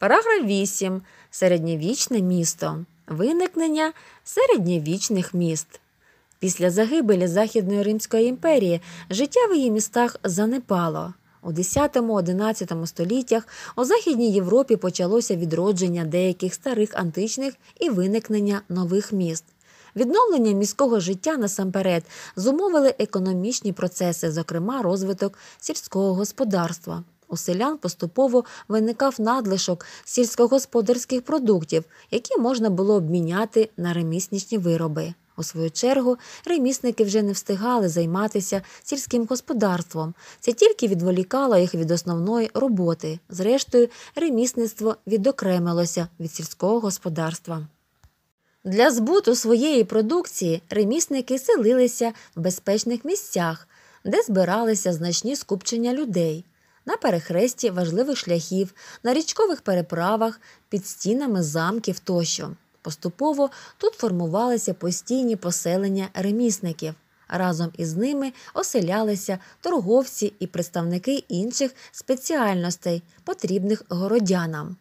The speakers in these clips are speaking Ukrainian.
Параграф 8. Середньовічне місто. Виникнення середньовічних міст. Після загибелі Західної Римської імперії життя в її містах занепало. У 10-11 століттях у Західній Європі почалося відродження деяких старих античних і виникнення нових міст. Відновлення міського життя насамперед зумовили економічні процеси, зокрема розвиток сільського господарства. У селян поступово виникав надлишок сільськогосподарських продуктів, які можна було обміняти на ремісничні вироби. У свою чергу ремісники вже не встигали займатися сільським господарством. Це тільки відволікало їх від основної роботи. Зрештою, ремісництво відокремилося від сільського господарства. Для збуту своєї продукції ремісники селилися в безпечних місцях, де збиралися значні скупчення людей на перехресті важливих шляхів, на річкових переправах, під стінами замків тощо. Поступово тут формувалися постійні поселення ремісників. Разом із ними оселялися торговці і представники інших спеціальностей, потрібних городянам.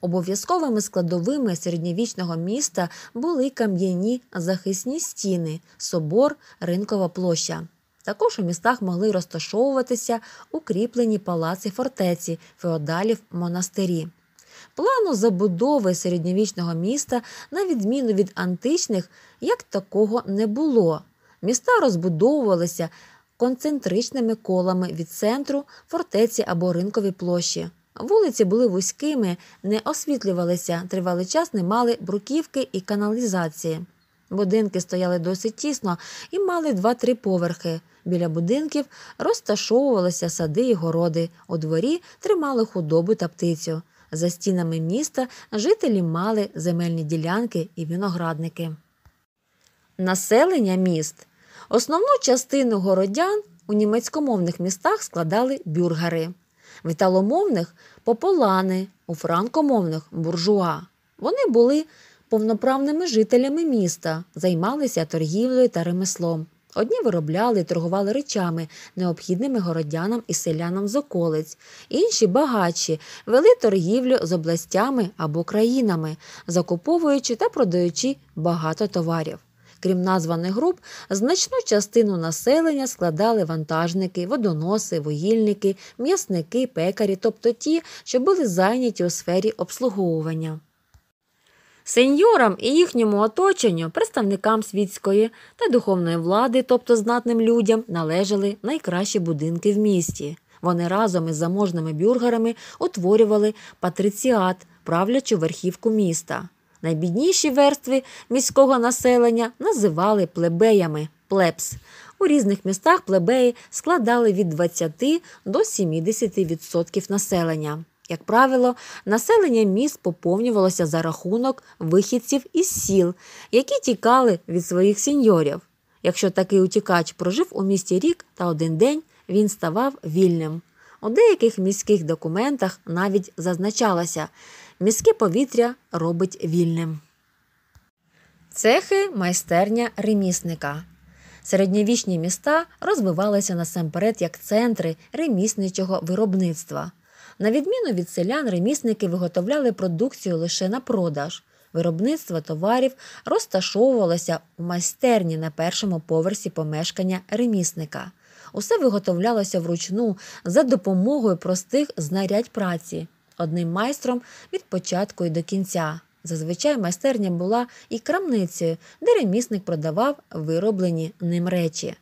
Обов'язковими складовими середньовічного міста були кам'яні захисні стіни, собор, ринкова площа. Також у містах могли розташовуватися укріплені палаці фортеці, феодалів, монастирі. Плану забудови середньовічного міста, на відміну від античних, як такого не було. Міста розбудовувалися концентричними колами від центру, фортеці або ринкові площі. Вулиці були вузькими, не освітлювалися, тривалий час не мали бруківки і каналізації. Будинки стояли досить тісно і мали два-три поверхи. Біля будинків розташовувалися сади і городи, у дворі тримали худобу та птицю. За стінами міста жителі мали земельні ділянки і виноградники. Населення міст. Основну частину городян у німецькомовних містах складали бюргари, в італомовних пополани, у франкомовних буржуа. Вони були повноправними жителями міста, займалися торгівлею та ремеслом. Одні виробляли і торгували речами, необхідними городянам і селянам з околиць, інші багатші вели торгівлю з областями або країнами, закуповуючи та продаючи багато товарів. Крім названих груп, значну частину населення складали вантажники, водоноси, вугільники, м'ясники, пекарі, тобто ті, що були зайняті у сфері обслуговування сеньорам і їхньому оточенню, представникам світської та духовної влади, тобто знатним людям, належали найкращі будинки в місті. Вони разом із заможними бюргерами утворювали патриціат, правлячу верхівку міста. Найбідніші верстви міського населення називали плебеями плебс. У різних містах плебеї складали від 20 до 70% населення. Як правило, населення міст поповнювалося за рахунок вихідців із сіл, які тікали від своїх сіньорів. Якщо такий утікач прожив у місті рік та один день, він ставав вільним. У деяких міських документах навіть зазначалося, міське повітря робить вільним. Цехи майстерня ремісника. Середньовічні міста розвивалися насамперед як центри ремісничого виробництва. На відміну від селян, ремісники виготовляли продукцію лише на продаж. Виробництво товарів розташовувалося в майстерні на першому поверсі помешкання ремісника. Усе виготовлялося вручну за допомогою простих знарядь праці, одним майстром від початку і до кінця. Зазвичай майстерня була і крамницею, де ремісник продавав вироблені ним речі.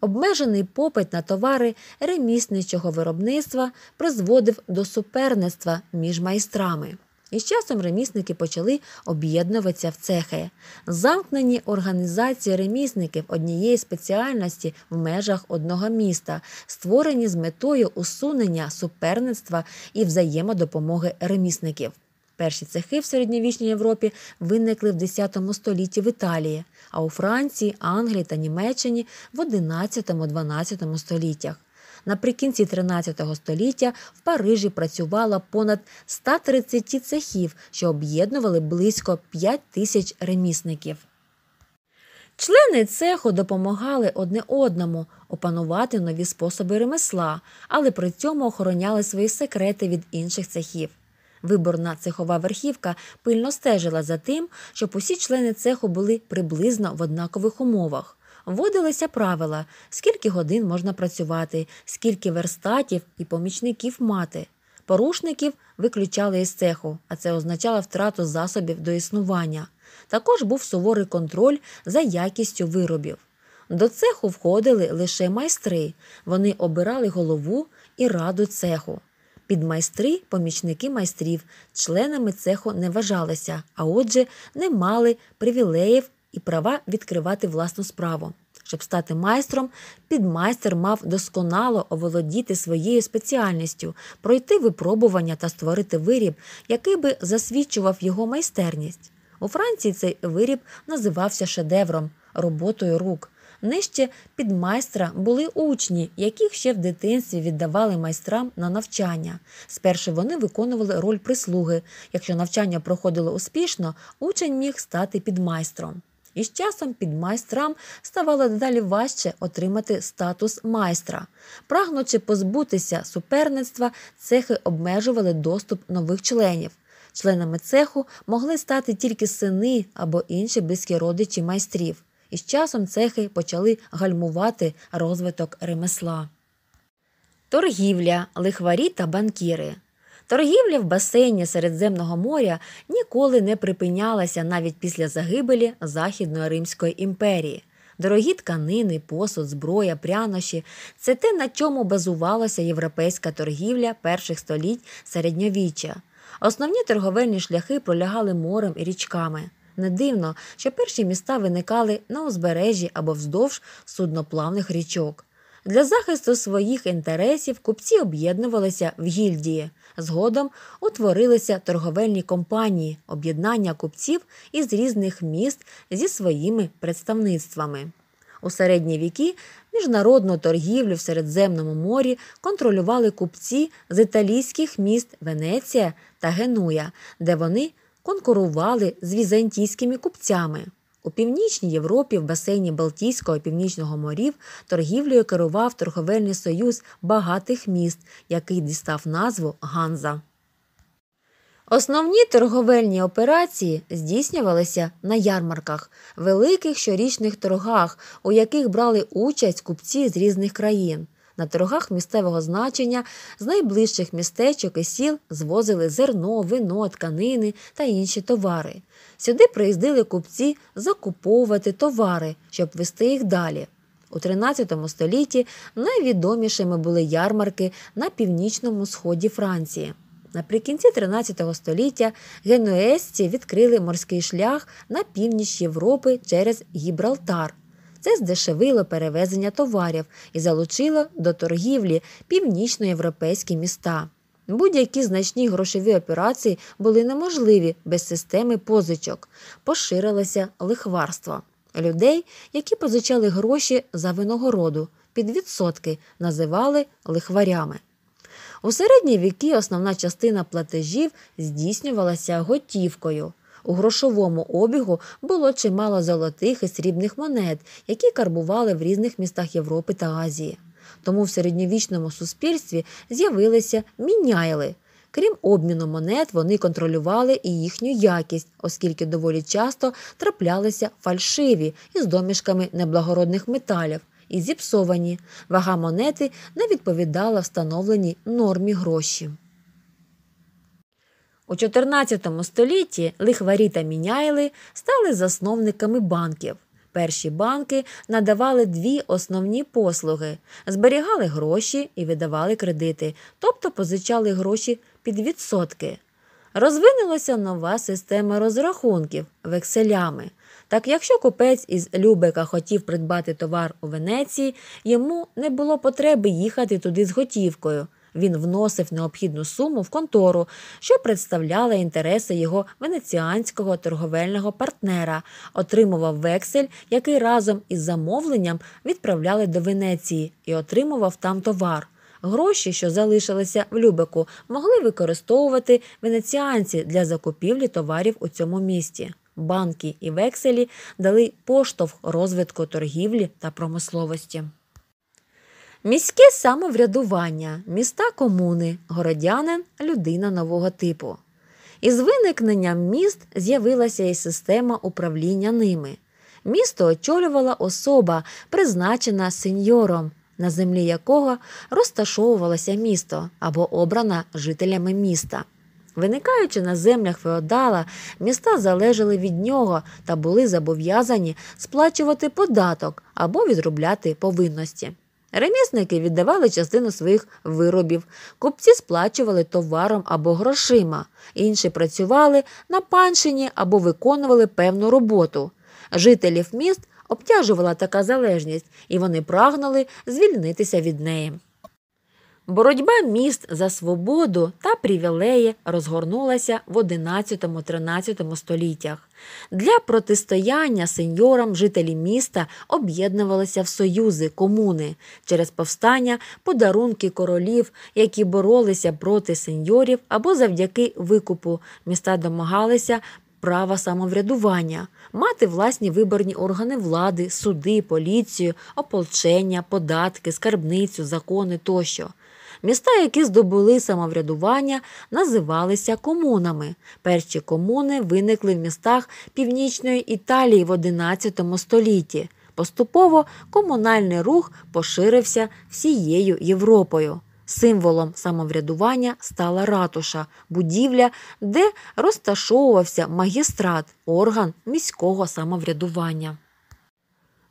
Обмежений попит на товари ремісничого виробництва призводив до суперництва між майстрами. І з часом ремісники почали об'єднуватися в цехи. Замкнені організації ремісників однієї спеціальності в межах одного міста, створені з метою усунення суперництва і взаємодопомоги ремісників. Перші цехи в середньовічній Європі виникли в X столітті в Італії, а у Франції, Англії та Німеччині в XI-XII століттях. Наприкінці 13 століття в Парижі працювало понад 130 цехів, що об'єднували близько 5 тисяч ремісників. Члени цеху допомагали одне одному опанувати нові способи ремесла, але при цьому охороняли свої секрети від інших цехів. Виборна цехова верхівка пильно стежила за тим, щоб усі члени цеху були приблизно в однакових умовах. Вводилися правила, скільки годин можна працювати, скільки верстатів і помічників мати. Порушників виключали із цеху, а це означало втрату засобів до існування. Також був суворий контроль за якістю виробів. До цеху входили лише майстри, вони обирали голову і раду цеху. Підмайстри, помічники майстрів, членами цеху не вважалися, а отже, не мали привілеїв і права відкривати власну справу. Щоб стати майстром, підмайстер мав досконало оволодіти своєю спеціальністю, пройти випробування та створити виріб, який би засвідчував його майстерність. У Франції цей виріб називався шедевром роботою рук. Нижче під майстра були учні, яких ще в дитинстві віддавали майстрам на навчання. Спершу вони виконували роль прислуги. Якщо навчання проходило успішно, учень міг стати підмайстром. І з часом під майстрам ставало дедалі важче отримати статус майстра. Прагнучи позбутися суперництва, цехи обмежували доступ нових членів. Членами цеху могли стати тільки сини або інші близькі родичі майстрів і з часом цехи почали гальмувати розвиток ремесла. Торгівля, лихварі та банкіри. Торгівля в басейні Середземного моря ніколи не припинялася навіть після загибелі Західної Римської імперії. Дорогі тканини, посуд, зброя, прянощі це те, на чому базувалася європейська торгівля перших століть середньовіччя. Основні торговельні шляхи пролягали морем і річками. Не дивно, що перші міста виникали на узбережжі або вздовж судноплавних річок. Для захисту своїх інтересів купці об'єднувалися в гільдії. Згодом утворилися торговельні компанії, об'єднання купців із різних міст зі своїми представництвами. У середні віки міжнародну торгівлю в Середземному морі контролювали купці з італійських міст Венеція та Генуя, де вони конкурували з візантійськими купцями. У північній Європі в басейні Балтійського і Північного морів торгівлею керував торговельний союз багатих міст, який дістав назву Ганза. Основні торговельні операції здійснювалися на ярмарках, великих щорічних торгах, у яких брали участь купці з різних країн на торгах місцевого значення з найближчих містечок і сіл звозили зерно, вино, тканини та інші товари. Сюди приїздили купці закуповувати товари, щоб вести їх далі. У 13 столітті найвідомішими були ярмарки на північному сході Франції. Наприкінці 13 століття генуезці відкрили морський шлях на північ Європи через Гібралтар. Це здешевило перевезення товарів і залучило до торгівлі північноєвропейські міста. Будь-які значні грошові операції були неможливі без системи позичок, поширилося лихварство. Людей, які позичали гроші за виногороду під відсотки, називали лихварями. У середні віки основна частина платежів здійснювалася готівкою. У грошовому обігу було чимало золотих і срібних монет, які карбували в різних містах Європи та Азії. Тому в середньовічному суспільстві з'явилися міняйли. Крім обміну монет, вони контролювали і їхню якість, оскільки доволі часто траплялися фальшиві із домішками неблагородних металів і зіпсовані. Вага монети не відповідала встановленій нормі гроші. У 14 столітті лихварі та міняйли стали засновниками банків. Перші банки надавали дві основні послуги: зберігали гроші і видавали кредити, тобто позичали гроші під відсотки. Розвинулася нова система розрахунків векселями. Так, якщо купець із Любека хотів придбати товар у Венеції, йому не було потреби їхати туди з готівкою він вносив необхідну суму в контору, що представляла інтереси його венеціанського торговельного партнера, отримував вексель, який разом із замовленням відправляли до Венеції і отримував там товар. Гроші, що залишилися в Любеку, могли використовувати венеціанці для закупівлі товарів у цьому місті. Банки і векселі дали поштовх розвитку торгівлі та промисловості. Міське самоврядування, міста комуни, городянин, людина нового типу. Із виникненням міст з'явилася і система управління ними. Місто очолювала особа, призначена сеньором, на землі якого розташовувалося місто або обрана жителями міста. Виникаючи на землях феодала, міста залежали від нього та були зобов'язані сплачувати податок або відробляти повинності. Ремісники віддавали частину своїх виробів, купці сплачували товаром або грошима, інші працювали на панщині або виконували певну роботу. Жителів міст обтяжувала така залежність, і вони прагнули звільнитися від неї. Боротьба міст за свободу та привілеї розгорнулася в 11-13 століттях. Для протистояння сеньорам жителі міста об'єднувалися в союзи комуни через повстання, подарунки королів, які боролися проти сеньорів або завдяки викупу. Міста домагалися. Права самоврядування, мати власні виборні органи влади, суди, поліцію, ополчення, податки, скарбницю, закони тощо. Міста, які здобули самоврядування, називалися комунами. Перші комуни виникли в містах північної Італії в XI столітті. Поступово комунальний рух поширився всією Європою. Символом самоврядування стала ратуша, будівля, де розташовувався магістрат, орган міського самоврядування.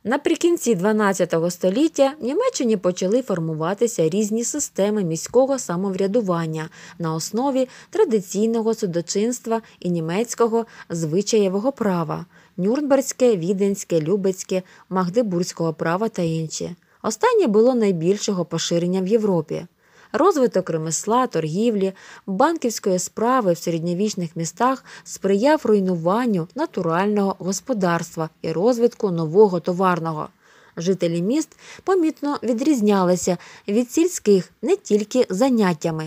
Наприкінці 12 століття в Німеччині почали формуватися різні системи міського самоврядування на основі традиційного судочинства і німецького звичаєвого права Нюрнберзьке, Віденське, Любецьке, Магдебурзького права та інші. Останнє було найбільшого поширення в Європі. Розвиток ремесла, торгівлі, банківської справи в середньовічних містах сприяв руйнуванню натурального господарства і розвитку нового товарного. Жителі міст помітно відрізнялися від сільських не тільки заняттями.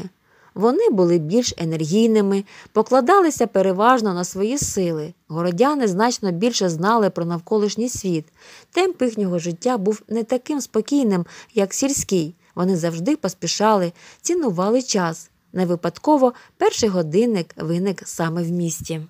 Вони були більш енергійними, покладалися переважно на свої сили. Городяни значно більше знали про навколишній світ. Темп їхнього життя був не таким спокійним, як сільський. Вони завжди поспішали, цінували час. Не випадково перший годинник виник саме в місті.